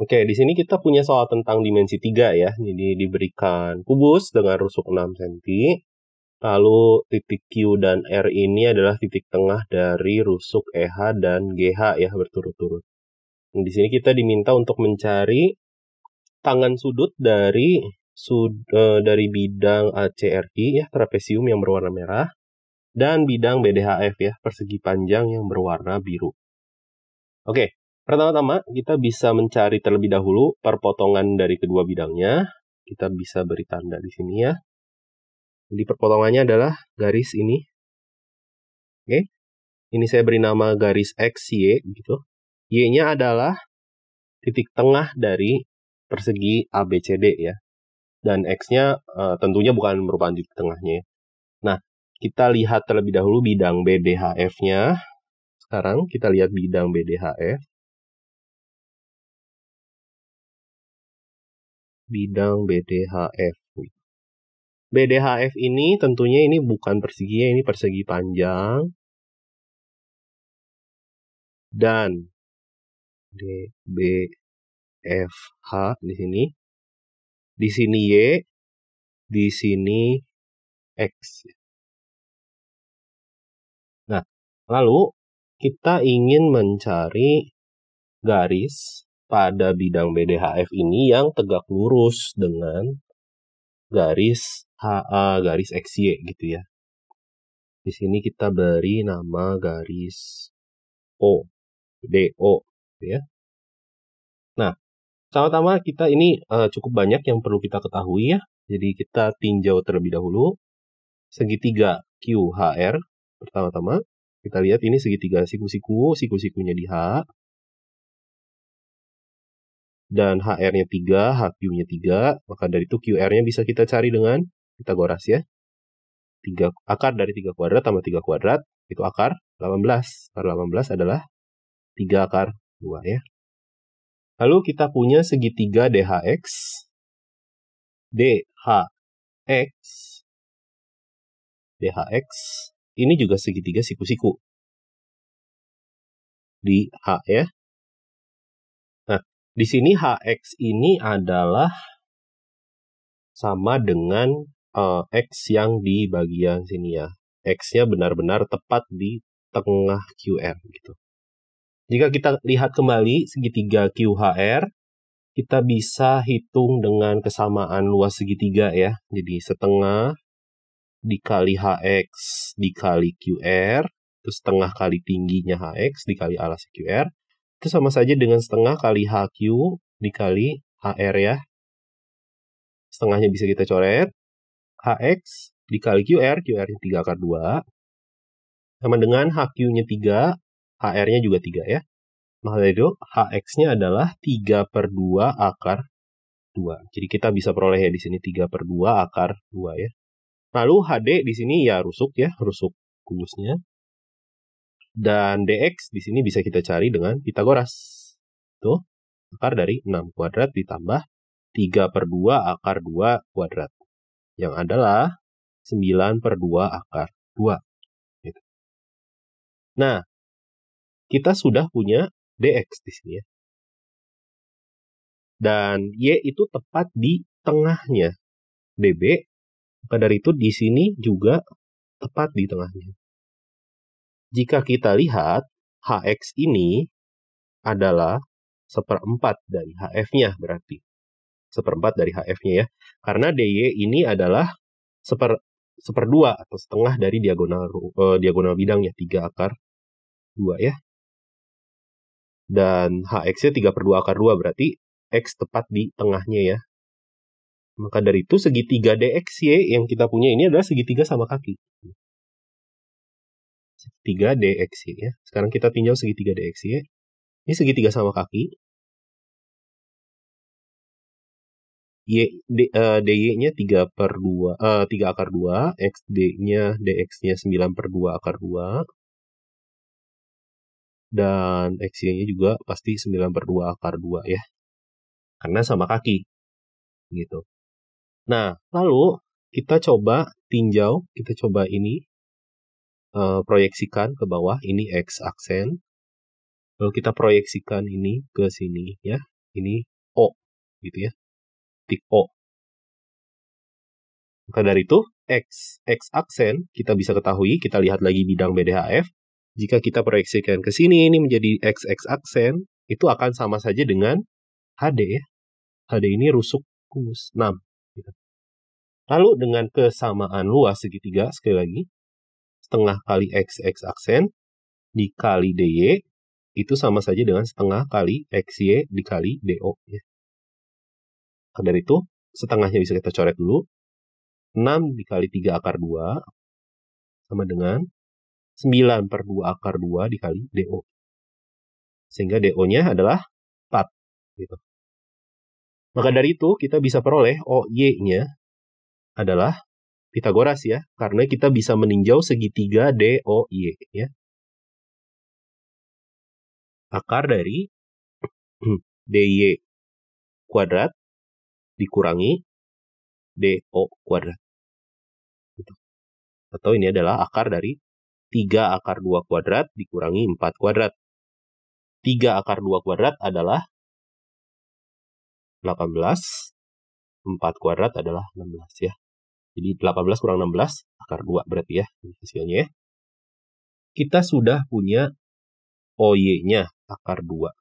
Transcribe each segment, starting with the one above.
Oke, di sini kita punya soal tentang dimensi 3 ya. Jadi diberikan kubus dengan rusuk 6 cm. Lalu titik Q dan R ini adalah titik tengah dari rusuk EH dan GH ya berturut-turut. Nah, di sini kita diminta untuk mencari tangan sudut dari sud eh, dari bidang ACRI ya trapesium yang berwarna merah dan bidang BDHF ya persegi panjang yang berwarna biru. Oke, Pertama-tama, kita bisa mencari terlebih dahulu perpotongan dari kedua bidangnya. Kita bisa beri tanda di sini ya. Jadi perpotongannya adalah garis ini. Oke. Ini saya beri nama garis X, Y gitu. Y-nya adalah titik tengah dari persegi ABCD ya. Dan X-nya e, tentunya bukan merupakan titik tengahnya. Nah, kita lihat terlebih dahulu bidang BDHF-nya. Sekarang kita lihat bidang BDHF. bidang BDHF. BDHF ini tentunya ini bukan persegi, ya, ini persegi panjang. Dan DBFH di sini. Di sini Y, di sini X. Nah, lalu kita ingin mencari garis pada bidang BDHF ini yang tegak lurus dengan garis HA garis XY gitu ya. Di sini kita beri nama garis O, DO gitu ya. Nah, sama-sama kita ini uh, cukup banyak yang perlu kita ketahui ya. Jadi kita tinjau terlebih dahulu segitiga QHR pertama-tama. Kita lihat ini segitiga siku-siku, siku-sikunya di H, dan HR-nya 3, HQ-nya 3, maka dari itu QR-nya bisa kita cari dengan Pitagoras ya. 3, akar dari 3 kuadrat tambah 3 kuadrat, itu akar 18. Akar 18 adalah 3 akar 2 ya. Lalu kita punya segitiga DHX. DHX. DHX. Ini juga segitiga siku-siku. Di H ya. Di sini HX ini adalah sama dengan uh, X yang di bagian sini ya. X-nya benar-benar tepat di tengah QR gitu. Jika kita lihat kembali segitiga QHR, kita bisa hitung dengan kesamaan luas segitiga ya. Jadi setengah dikali HX dikali QR, terus setengah kali tingginya HX dikali alas QR, itu sama saja dengan setengah kali HQ dikali HR ya. Setengahnya bisa kita coret. HX dikali QR, QR-nya 3 akar 2. Sama dengan HQ-nya 3, HR-nya juga 3 ya. Maka dari itu HX-nya adalah 3 per 2 akar 2. Jadi kita bisa peroleh ya di sini 3 per 2 akar 2 ya. Lalu HD di sini ya rusuk ya, rusuk kubusnya. Dan dx di sini bisa kita cari dengan Pitagoras. Tuh, akar dari 6 kuadrat ditambah 3 per 2 akar 2 kuadrat. Yang adalah 9 per 2 akar 2. Gitu. Nah, kita sudah punya dx di sini ya. Dan y itu tepat di tengahnya db. Maka dari itu di sini juga tepat di tengahnya. Jika kita lihat, HX ini adalah seperempat dari HF-nya berarti. Seperempat dari HF-nya ya. Karena DY ini adalah seper seperdua atau setengah dari diagonal uh, diagonal bidangnya 3 akar 2 ya. Dan HX-nya 3 per 2 akar 2 berarti X tepat di tengahnya ya. Maka dari itu segitiga DXY yang kita punya ini adalah segitiga sama kaki segitiga DXY ya. Sekarang kita tinjau segitiga DXY. Ini segitiga sama kaki. Y, D, uh, eh, DY-nya 3 per 2, uh, 3 akar 2, XD-nya, DX-nya 9 per 2 akar 2, dan XY-nya juga pasti 9 per 2 akar 2 ya. Karena sama kaki. Gitu. Nah, lalu kita coba tinjau, kita coba ini uh, proyeksikan ke bawah ini x aksen lalu kita proyeksikan ini ke sini ya ini o gitu ya titik o maka dari itu x x aksen kita bisa ketahui kita lihat lagi bidang BDHF jika kita proyeksikan ke sini ini menjadi x x aksen itu akan sama saja dengan HD ya HD ini rusuk kubus 6 gitu. Lalu dengan kesamaan luas segitiga sekali lagi setengah kali XX aksen dikali DY itu sama saja dengan setengah kali XY dikali DO. Ya. Nah, dari itu, setengahnya bisa kita coret dulu. 6 dikali 3 akar 2 sama dengan 9 per 2 akar 2 dikali DO. Sehingga DO-nya adalah 4. Gitu. Maka dari itu, kita bisa peroleh OY-nya adalah Pitagoras ya, karena kita bisa meninjau segitiga DOY ya. Akar dari DY kuadrat dikurangi DO kuadrat. Gitu. Atau ini adalah akar dari 3 akar 2 kuadrat dikurangi 4 kuadrat. 3 akar 2 kuadrat adalah 18. 4 kuadrat adalah 16 ya. Jadi 18 kurang 16, akar 2 berarti ya hasilnya ya. Kita sudah punya OY-nya akar 2.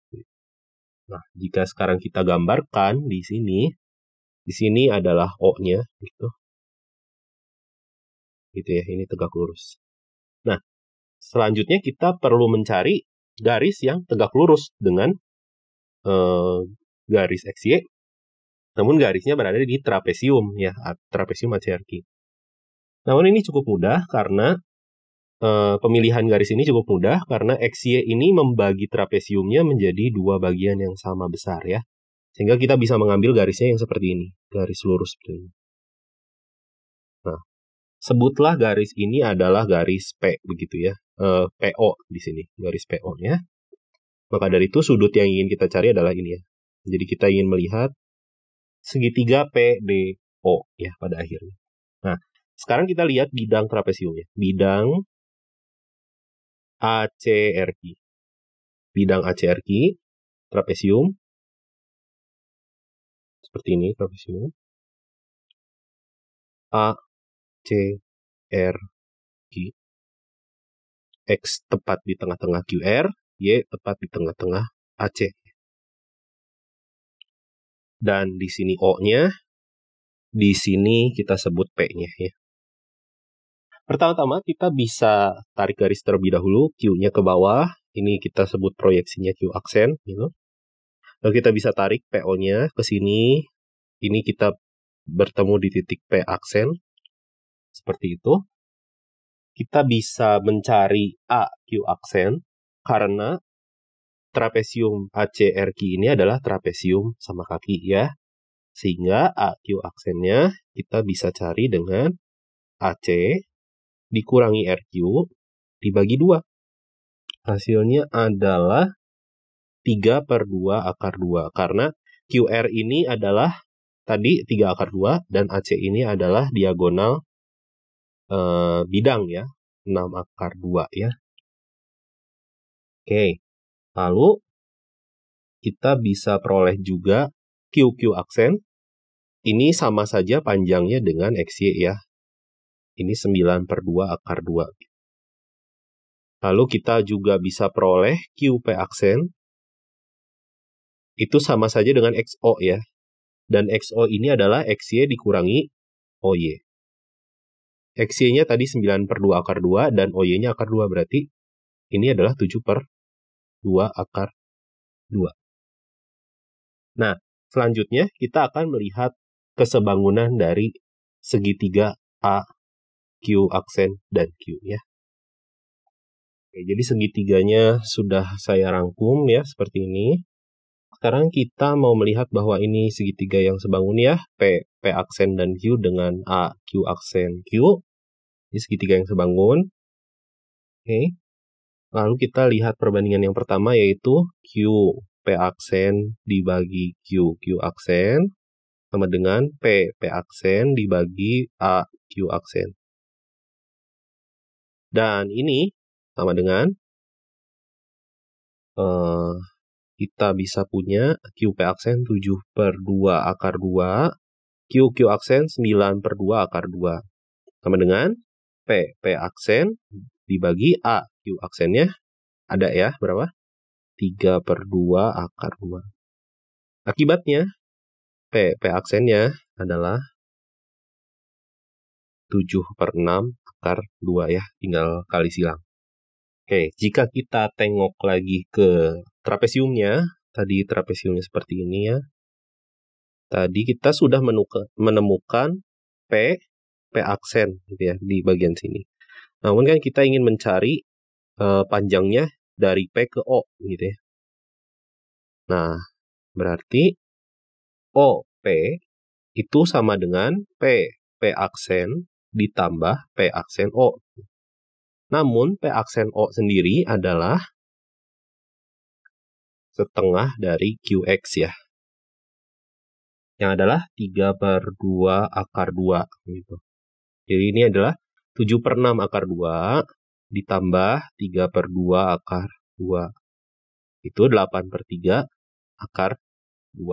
Nah, jika sekarang kita gambarkan di sini, di sini adalah O-nya gitu. Gitu ya, ini tegak lurus. Nah, selanjutnya kita perlu mencari garis yang tegak lurus dengan eh, garis XY namun garisnya berada di trapesium ya, trapesium macerki. Namun ini cukup mudah karena e, pemilihan garis ini cukup mudah karena XY ini membagi trapesiumnya menjadi dua bagian yang sama besar ya. Sehingga kita bisa mengambil garisnya yang seperti ini, garis lurus seperti ini. Nah, sebutlah garis ini adalah garis P begitu ya. E, eh, PO di sini, garis PO ya. Maka dari itu sudut yang ingin kita cari adalah ini ya. Jadi kita ingin melihat segitiga PDO ya pada akhirnya. Nah, sekarang kita lihat bidang trapesiumnya. Bidang ACRQ. Bidang ACRQ trapesium seperti ini trapesium. A C R Q X tepat di tengah-tengah QR, Y tepat di tengah-tengah AC dan di sini O-nya, di sini kita sebut P-nya ya. Pertama-tama kita bisa tarik garis terlebih dahulu, Q-nya ke bawah, ini kita sebut proyeksinya Q aksen gitu. Lalu kita bisa tarik PO-nya ke sini, ini kita bertemu di titik P aksen, seperti itu. Kita bisa mencari A Q aksen, karena trapesium ACRQ ini adalah trapesium sama kaki ya. Sehingga AQ aksennya kita bisa cari dengan AC dikurangi RQ dibagi 2. Hasilnya adalah 3 per 2 akar 2. Karena QR ini adalah tadi 3 akar 2 dan AC ini adalah diagonal eh, bidang ya. 6 akar 2 ya. Oke. Okay. Lalu kita bisa peroleh juga QQ aksen. Ini sama saja panjangnya dengan XY ya. Ini 9 per 2 akar 2. Lalu kita juga bisa peroleh QP aksen. Itu sama saja dengan XO ya. Dan XO ini adalah XY dikurangi OY. XY-nya tadi 9 per 2 akar 2 dan OY-nya akar 2 berarti ini adalah 7 per 2 akar 2. Nah, selanjutnya kita akan melihat kesebangunan dari segitiga A, Q aksen, dan Q ya. Oke, jadi segitiganya sudah saya rangkum ya seperti ini. Sekarang kita mau melihat bahwa ini segitiga yang sebangun ya, P, P aksen dan Q dengan A, Q aksen, Q. Ini segitiga yang sebangun. Oke. Lalu kita lihat perbandingan yang pertama yaitu Q, P aksen dibagi Q, Q aksen sama dengan P, P aksen dibagi A, Q aksen. Dan ini sama dengan uh, kita bisa punya QP aksen 7 per 2 akar 2, QQ aksen 9 per 2 akar 2. Sama dengan P, P aksen dibagi A, aksennya ada ya berapa? 3 per 2 akar 2. Akibatnya P, P aksennya adalah 7 per 6 akar 2 ya, tinggal kali silang. Oke, jika kita tengok lagi ke trapesiumnya, tadi trapesiumnya seperti ini ya. Tadi kita sudah menemukan P, P aksen gitu ya di bagian sini. Namun kan kita ingin mencari uh, panjangnya dari P ke O gitu ya. Nah, berarti OP itu sama dengan P, P aksen ditambah P aksen O. Namun P aksen O sendiri adalah setengah dari QX ya. Yang adalah 3 per 2 akar 2 gitu. Jadi ini adalah 7 per 6 akar 2 ditambah 3 per 2 akar 2. Itu 8 per 3 akar 2.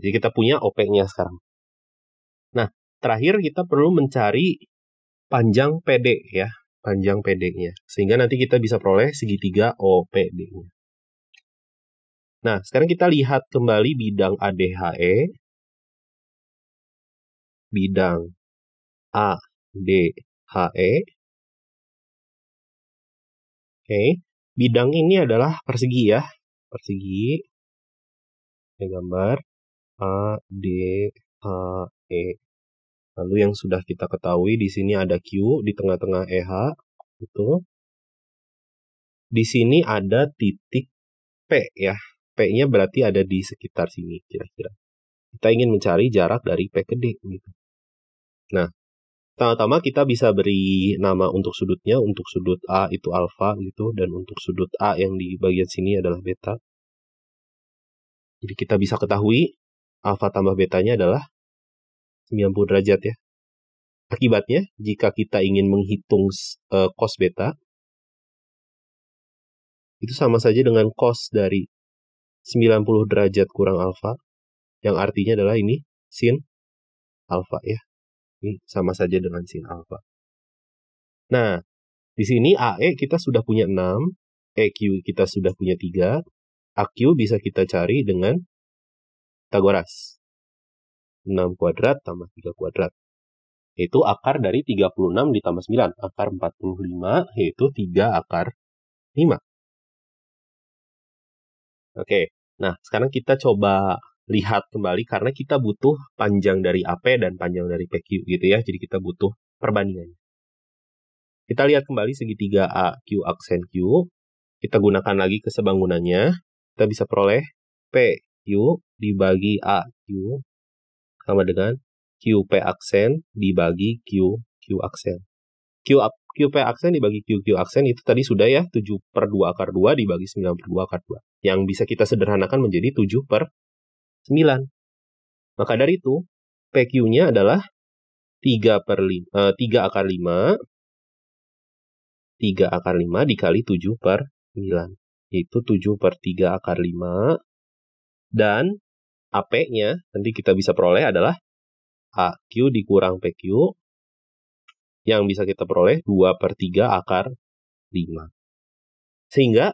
jadi kita punya OP-nya sekarang. Nah, terakhir kita perlu mencari panjang PD ya, panjang PD-nya. Sehingga nanti kita bisa peroleh segitiga OPD-nya. Nah, sekarang kita lihat kembali bidang ADHE, bidang ADHE, okay. bidang ini adalah persegi ya persegi ini gambar A D A, E lalu yang sudah kita ketahui di sini ada Q di tengah-tengah EH itu di sini ada titik P ya P-nya berarti ada di sekitar sini kira-kira kita ingin mencari jarak dari P ke D gitu nah pertama-tama kita bisa beri nama untuk sudutnya untuk sudut A itu alfa gitu dan untuk sudut A yang di bagian sini adalah beta jadi kita bisa ketahui alfa tambah betanya adalah 90 derajat ya akibatnya jika kita ingin menghitung uh, cos beta itu sama saja dengan cos dari 90 derajat kurang alfa yang artinya adalah ini sin alfa ya ini sama saja dengan sin alfa. Nah, di sini AE kita sudah punya 6, EQ kita sudah punya 3, AQ bisa kita cari dengan Pythagoras. 6 kuadrat tambah 3 kuadrat. Yaitu akar dari 36 ditambah 9. Akar 45 yaitu 3 akar 5. Oke, nah sekarang kita coba lihat kembali karena kita butuh panjang dari AP dan panjang dari PQ gitu ya. Jadi kita butuh perbandingannya. Kita lihat kembali segitiga AQ aksen Q. Kita gunakan lagi kesebangunannya. Kita bisa peroleh PQ dibagi AQ sama dengan QP aksen dibagi q q aksen. Q, QP aksen dibagi q q aksen itu tadi sudah ya 7 per 2 akar 2 dibagi 9 per 2 akar 2. Yang bisa kita sederhanakan menjadi 7 per 9. Maka dari itu, PQ-nya adalah 3, per 5, 3 eh, akar 5, 3 akar 5 dikali 7 per 9. Yaitu 7 per 3 akar 5. Dan AP-nya nanti kita bisa peroleh adalah AQ dikurang PQ yang bisa kita peroleh 2 per 3 akar 5. Sehingga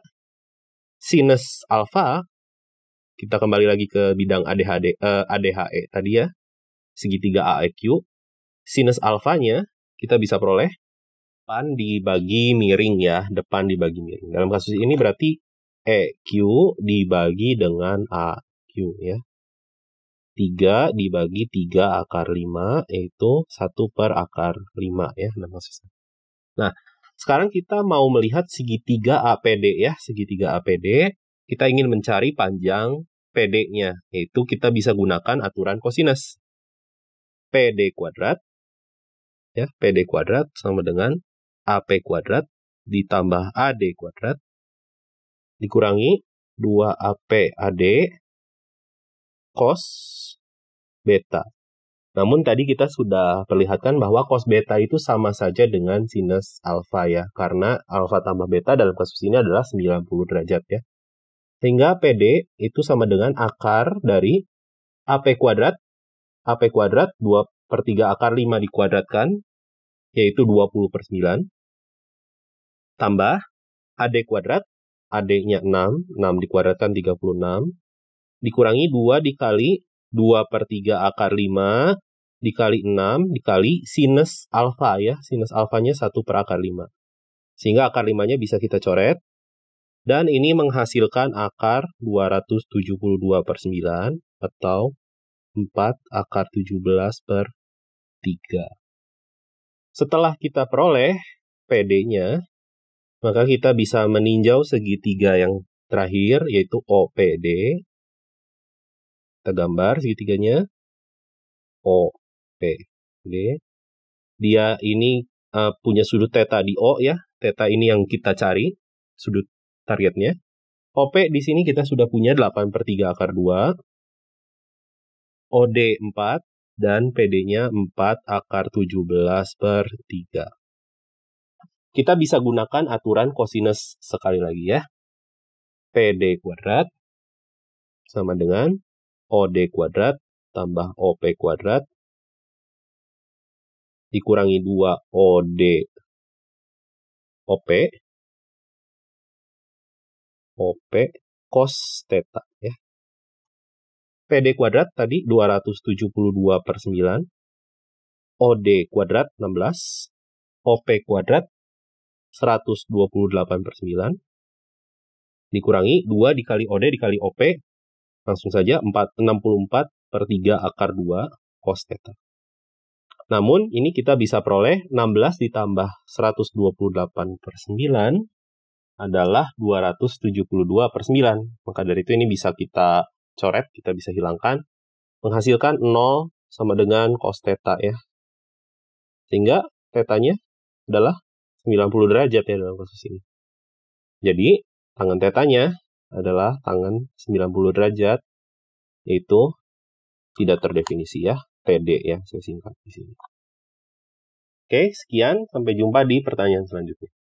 sinus alfa kita kembali lagi ke bidang ADHD, uh, eh, ADHE tadi ya, segitiga AEQ, sinus alfanya kita bisa peroleh depan dibagi miring ya, depan dibagi miring. Dalam kasus ini berarti EQ dibagi dengan AQ ya. 3 dibagi 3 akar 5 yaitu 1 per akar 5 ya dalam kasus ini. Nah, sekarang kita mau melihat segitiga APD ya, segitiga APD kita ingin mencari panjang PD-nya, yaitu kita bisa gunakan aturan kosinus. PD kuadrat, ya, PD kuadrat sama dengan AP kuadrat ditambah AD kuadrat dikurangi 2AP AD cos beta. Namun tadi kita sudah perlihatkan bahwa cos beta itu sama saja dengan sinus alfa ya, karena alfa tambah beta dalam kasus ini adalah 90 derajat ya. Sehingga PD itu sama dengan akar dari AP kuadrat, AP kuadrat 2 per 3 akar 5 dikuadratkan, yaitu 20 per 9, tambah AD kuadrat, AD-nya 6, 6 dikuadratkan 36, dikurangi 2 dikali 2 per 3 akar 5, dikali 6, dikali sinus alfa ya, sinus alfanya 1 per akar 5. Sehingga akar 5-nya bisa kita coret, dan ini menghasilkan akar 272 per 9 atau 4 akar 17 per 3. Setelah kita peroleh PD-nya, maka kita bisa meninjau segitiga yang terakhir yaitu OPD. Kita gambar segitiganya. OPD. Dia ini uh, punya sudut teta di O ya. teta ini yang kita cari, sudut targetnya. OP di sini kita sudah punya 8 per 3 akar 2. OD 4. Dan PD-nya 4 akar 17 per 3. Kita bisa gunakan aturan kosinus sekali lagi ya. PD kuadrat sama dengan OD kuadrat tambah OP kuadrat dikurangi 2 OD OP OP cos theta ya. PD kuadrat tadi 272 per 9. OD kuadrat 16. OP kuadrat 128 per 9. Dikurangi 2 dikali OD dikali OP. Langsung saja 4, 64 per 3 akar 2 cos theta. Namun ini kita bisa peroleh 16 ditambah 128 per 9 adalah 272 per 9. Maka dari itu ini bisa kita coret, kita bisa hilangkan. Menghasilkan 0 sama dengan cos theta ya. Sehingga tetanya adalah 90 derajat ya dalam kasus ini. Jadi, tangan tetanya adalah tangan 90 derajat, yaitu tidak terdefinisi ya, TD ya, saya singkat di sini. Oke, sekian. Sampai jumpa di pertanyaan selanjutnya.